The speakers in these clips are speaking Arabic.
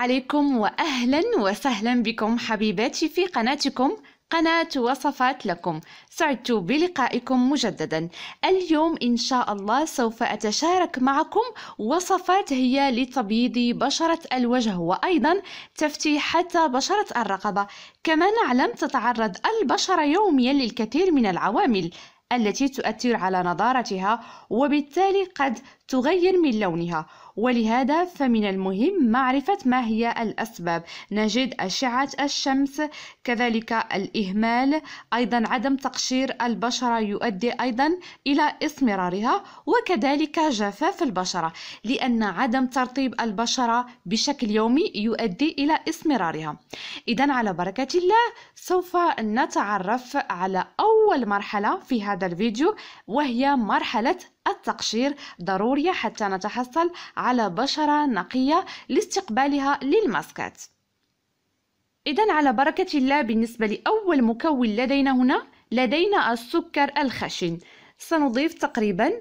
عليكم واهلا وسهلا بكم حبيباتي في قناتكم قناة وصفات لكم سعدت بلقائكم مجددا اليوم إن شاء الله سوف أتشارك معكم وصفات هي لتبييض بشرة الوجه وأيضا تفتيحة بشرة الرقبة كما نعلم تتعرض البشرة يوميا للكثير من العوامل التي تؤثر على نضارتها وبالتالي قد تغير من لونها ولهذا فمن المهم معرفة ما هي الأسباب نجد أشعة الشمس كذلك الإهمال أيضا عدم تقشير البشرة يؤدي أيضا إلى إسمرارها وكذلك جفاف البشرة لأن عدم ترطيب البشرة بشكل يومي يؤدي إلى إسمرارها إذا على بركة الله سوف نتعرف على أول مرحلة في هذا الفيديو وهي مرحلة التقشير ضرورية حتى نتحصل على بشرة نقية لاستقبالها للماسكات إذا على بركة الله بالنسبة لأول مكون لدينا هنا لدينا السكر الخشن سنضيف تقريبا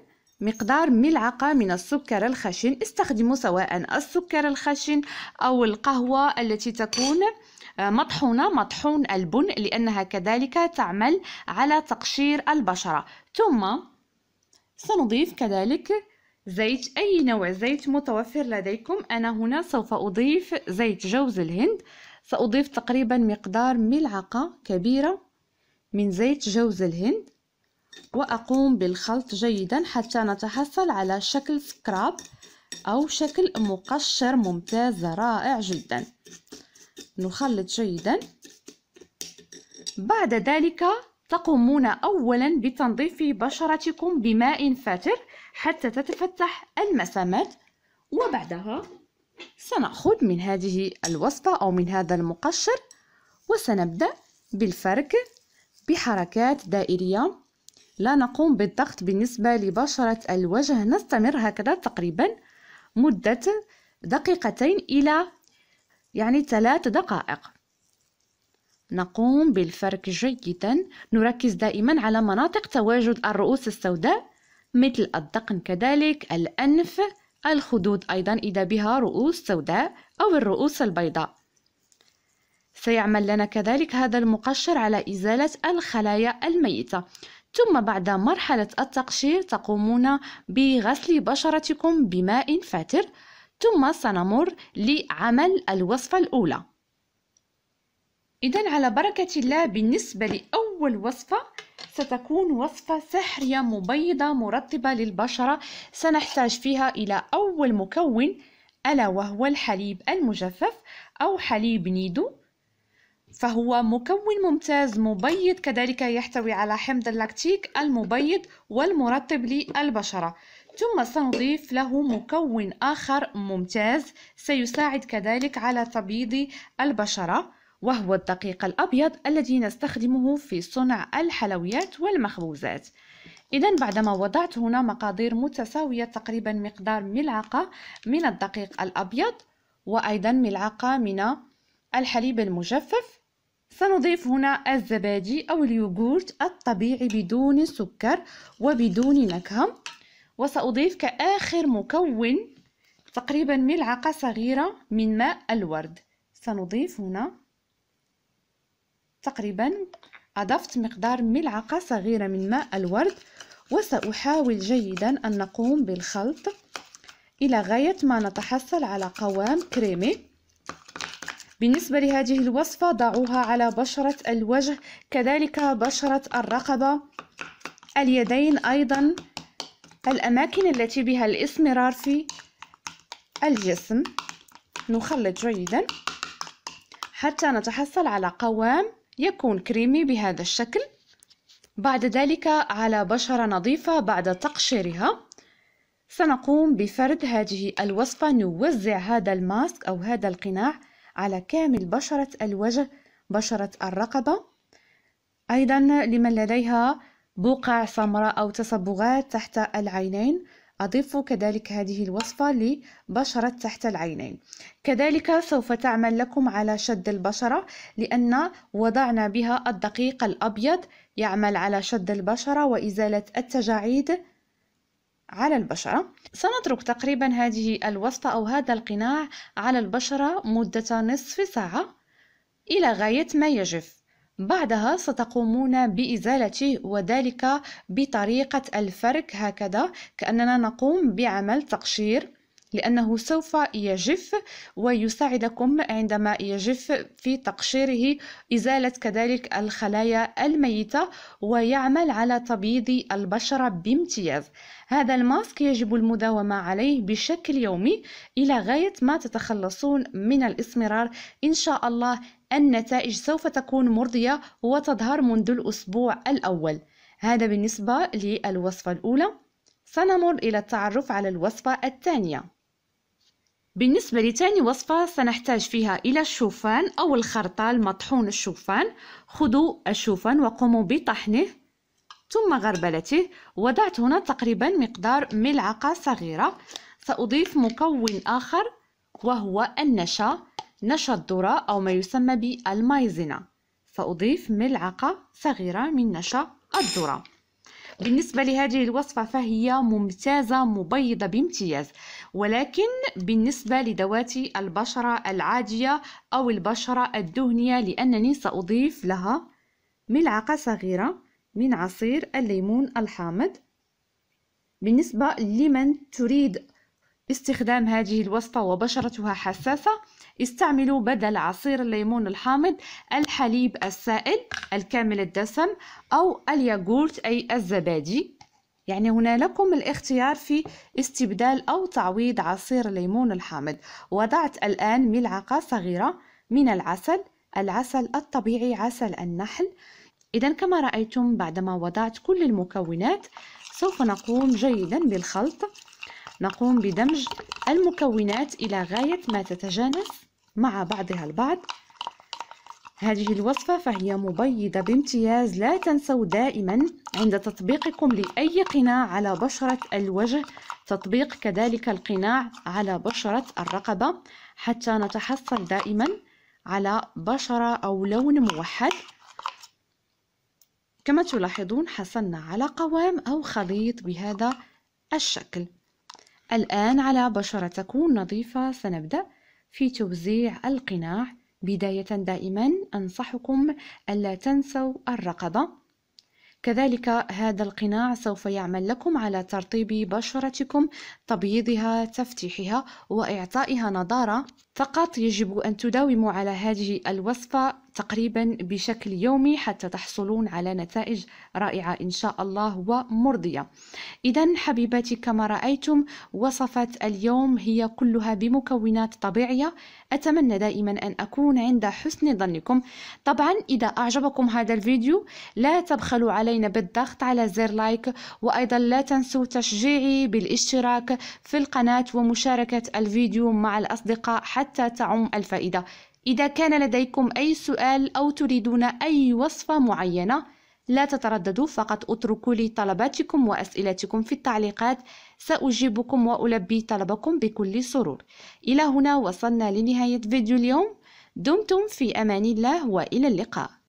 مقدار ملعقة من السكر الخشن استخدموا سواء السكر الخشن أو القهوة التي تكون آه، مطحونة مطحون البن لأنها كذلك تعمل على تقشير البشرة ثم سنضيف كذلك زيت أي نوع زيت متوفر لديكم أنا هنا سوف أضيف زيت جوز الهند سأضيف تقريبا مقدار ملعقة كبيرة من زيت جوز الهند وأقوم بالخلط جيدا حتى نتحصل على شكل سكراب أو شكل مقشر ممتاز رائع جدا نخلط جيدا بعد ذلك تقومون أولا بتنظيف بشرتكم بماء فاتر حتى تتفتح المسامات وبعدها سنأخذ من هذه الوصفة أو من هذا المقشر وسنبدأ بالفرك بحركات دائرية لا نقوم بالضغط بالنسبة لبشرة الوجه نستمر هكذا تقريبا مدة دقيقتين إلى يعني ثلاث دقائق نقوم بالفرك جيدا نركز دائما على مناطق تواجد الرؤوس السوداء مثل الذقن كذلك الأنف الخدود أيضا إذا بها رؤوس سوداء أو الرؤوس البيضاء سيعمل لنا كذلك هذا المقشر على إزالة الخلايا الميتة ثم بعد مرحلة التقشير تقومون بغسل بشرتكم بماء فاتر ثم سنمر لعمل الوصفة الأولى إذا على بركة الله بالنسبة لأول وصفة ستكون وصفة سحرية مبيضة مرطبة للبشرة سنحتاج فيها إلى أول مكون ألا وهو الحليب المجفف أو حليب نيدو فهو مكون ممتاز مبيض كذلك يحتوي على حمض اللاكتيك المبيض والمرطب للبشرة ثم سنضيف له مكون آخر ممتاز سيساعد كذلك على تبييض البشرة وهو الدقيق الأبيض الذي نستخدمه في صنع الحلويات والمخبوزات إذا بعدما وضعت هنا مقادير متساوية تقريبا مقدار ملعقة من الدقيق الأبيض وأيضا ملعقة من الحليب المجفف سنضيف هنا الزبادي أو اليوغورت الطبيعي بدون سكر وبدون نكهة وسأضيف كآخر مكون تقريبا ملعقة صغيرة من ماء الورد سنضيف هنا تقريبا أضفت مقدار ملعقة صغيرة من ماء الورد وسأحاول جيدا أن نقوم بالخلط إلى غاية ما نتحصل على قوام كريمي بالنسبة لهذه الوصفة ضعوها على بشرة الوجه كذلك بشرة الرقبة اليدين أيضا الأماكن التي بها الإسمرار في الجسم نخلط جيدا حتى نتحصل على قوام يكون كريمي بهذا الشكل بعد ذلك على بشرة نظيفة بعد تقشيرها سنقوم بفرد هذه الوصفة نوزع هذا الماسك أو هذا القناع على كامل بشرة الوجه بشرة الرقبة أيضا لمن لديها بقع سمراء أو تصبغات تحت العينين أضيف كذلك هذه الوصفة لبشرة تحت العينين كذلك سوف تعمل لكم على شد البشرة لأن وضعنا بها الدقيق الأبيض يعمل على شد البشرة وإزالة التجاعيد على البشرة سنترك تقريبا هذه الوصفة أو هذا القناع على البشرة مدة نصف ساعة إلى غاية ما يجف بعدها ستقومون بإزالته وذلك بطريقة الفرك هكذا كأننا نقوم بعمل تقشير لأنه سوف يجف ويساعدكم عندما يجف في تقشيره إزالة كذلك الخلايا الميتة ويعمل على تبييض البشرة بامتياز هذا الماسك يجب المداومة عليه بشكل يومي إلى غاية ما تتخلصون من الإسمرار إن شاء الله النتائج سوف تكون مرضية وتظهر منذ الأسبوع الأول هذا بالنسبة للوصفة الأولى سنمر إلى التعرف على الوصفة الثانية بالنسبة لثاني وصفة سنحتاج فيها إلى الشوفان أو الخرطة المطحون الشوفان خذوا الشوفان وقوموا بطحنه ثم غربلته وضعت هنا تقريبا مقدار ملعقة صغيرة سأضيف مكون آخر وهو النشا نشا الذرة أو ما يسمى بالمايزنا فأضيف ملعقة صغيرة من نشا الذرة بالنسبة لهذه الوصفة فهي ممتازة مبيضة بامتياز ولكن بالنسبة لدوات البشرة العادية أو البشرة الدهنية لأنني سأضيف لها ملعقة صغيرة من عصير الليمون الحامض بالنسبة لمن تريد استخدام هذه الوصفة وبشرتها حساسة استعملوا بدل عصير الليمون الحامض الحليب السائل الكامل الدسم أو الياغورت أي الزبادي يعني هنا لكم الاختيار في استبدال أو تعويض عصير الليمون الحامض وضعت الآن ملعقة صغيرة من العسل العسل الطبيعي عسل النحل إذا كما رأيتم بعدما وضعت كل المكونات سوف نقوم جيدا بالخلط نقوم بدمج المكونات إلى غاية ما تتجانس مع بعضها البعض هذه الوصفة فهي مبيضة بامتياز لا تنسوا دائما عند تطبيقكم لأي قناع على بشرة الوجه تطبيق كذلك القناع على بشرة الرقبة حتى نتحصل دائما على بشرة أو لون موحد كما تلاحظون حصلنا على قوام أو خليط بهذا الشكل الآن على بشرة تكون نظيفة سنبدأ في توزيع القناع بداية دائما أنصحكم ألا تنسوا الرقبة كذلك هذا القناع سوف يعمل لكم على ترطيب بشرتكم تبييضها تفتيحها وإعطائها نضارة فقط يجب أن تداوموا على هذه الوصفة تقريبا بشكل يومي حتى تحصلون على نتائج رائعة إن شاء الله ومرضية إذا حبيباتي كما رأيتم وصفة اليوم هي كلها بمكونات طبيعية أتمنى دائما أن أكون عند حسن ظنكم طبعا إذا أعجبكم هذا الفيديو لا تبخلوا علينا بالضغط على زر لايك وأيضا لا تنسوا تشجيعي بالاشتراك في القناة ومشاركة الفيديو مع الأصدقاء حتى حتى تعم الفائدة إذا كان لديكم أي سؤال أو تريدون أي وصفة معينة لا تترددوا فقط اتركوا لي طلباتكم وأسئلتكم في التعليقات سأجيبكم وألبي طلبكم بكل سرور إلى هنا وصلنا لنهاية فيديو اليوم دمتم في أمان الله وإلى اللقاء